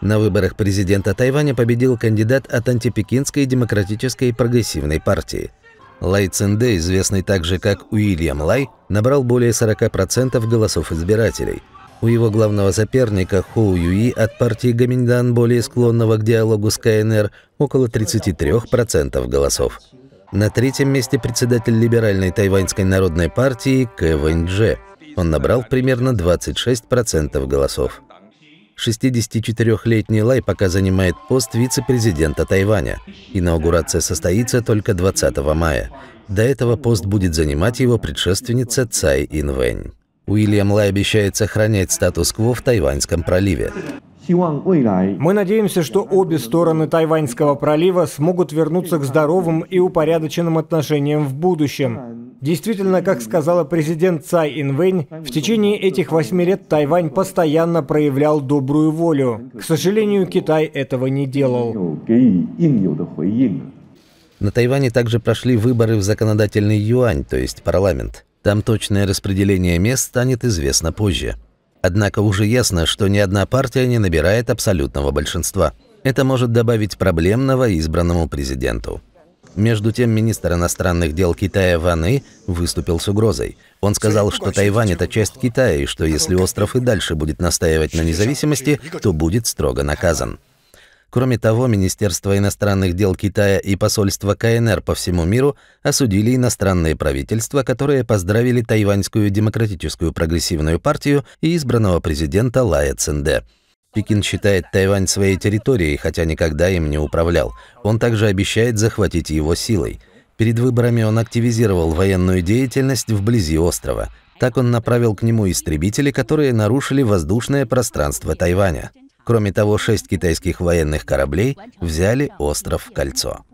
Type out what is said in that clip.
На выборах президента Тайваня победил кандидат от антипекинской демократической прогрессивной партии. Лай Цинде, известный также как Уильям Лай, набрал более 40% голосов избирателей. У его главного соперника Хоу Юи от партии Гаминьдан, более склонного к диалогу с КНР, около 33% голосов. На третьем месте председатель либеральной тайваньской народной партии Кэ Вэнь Дже. Он набрал примерно 26% голосов. 64-летний Лай пока занимает пост вице-президента Тайваня. Инаугурация состоится только 20 мая. До этого пост будет занимать его предшественница Цай Инвэнь. Уильям Лай обещает сохранять статус-кво в Тайваньском проливе. Мы надеемся, что обе стороны Тайваньского пролива смогут вернуться к здоровым и упорядоченным отношениям в будущем. Действительно, как сказала президент Цай Инвэнь, в течение этих восьми лет Тайвань постоянно проявлял добрую волю. К сожалению, Китай этого не делал. На Тайване также прошли выборы в законодательный юань, то есть парламент. Там точное распределение мест станет известно позже. Однако уже ясно, что ни одна партия не набирает абсолютного большинства. Это может добавить проблем новоизбранному президенту. Между тем, министр иностранных дел Китая Ваны выступил с угрозой. Он сказал, что Тайвань – это часть Китая, и что если остров и дальше будет настаивать на независимости, то будет строго наказан. Кроме того, Министерство иностранных дел Китая и посольство КНР по всему миру осудили иностранные правительства, которые поздравили Тайваньскую демократическую прогрессивную партию и избранного президента Лая Цинде. Пекин считает Тайвань своей территорией, хотя никогда им не управлял. Он также обещает захватить его силой. Перед выборами он активизировал военную деятельность вблизи острова. Так он направил к нему истребители, которые нарушили воздушное пространство Тайваня. Кроме того, шесть китайских военных кораблей взяли остров в кольцо.